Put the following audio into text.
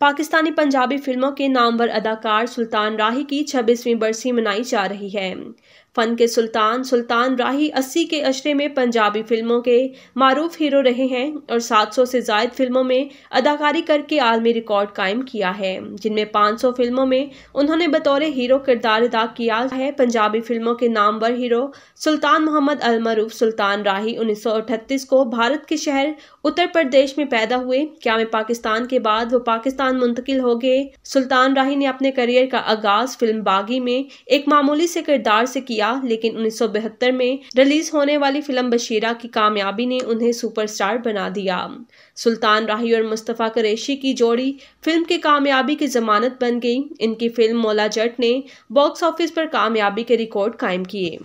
पाकिस्तानी पंजाबी फिल्मों के नामवर अदाकार सुल्तान राही की छब्बीसवीं बरसी मनाई जा रही है फन के सुल्तान सुल्तान राही अस्सी के अशरे में पंजाबी फिल्मों के मरूफ हीरो रहे हैं और 700 से जायद फिल्मों में अदाकारी करके आलमी रिकॉर्ड कायम किया है जिनमें 500 फिल्मों में उन्होंने बतौर हीरो किरदार अदा किया है पंजाबी फिल्मों के नामवर हीरो सुल्तान मोहम्मद अलमरूफ सुल्तान राही उन्नीस को भारत के शहर उत्तर प्रदेश में पैदा हुए क्या में पाकिस्तान के बाद वो पाकिस्तान मुंतकिल हो गए सुल्तान राही ने अपने करियर का आगाज फिल्म बागी में एक मामूली से किरदार से किया किया लेकिन 1972 में रिलीज होने वाली फिल्म बशीरा की कामयाबी ने उन्हें सुपरस्टार बना दिया सुल्तान राही और मुस्तफ़ा करेशी की जोड़ी फिल्म की कामयाबी की जमानत बन गई इनकी फिल्म मौला जट ने बॉक्स ऑफिस पर कामयाबी के रिकॉर्ड कायम किए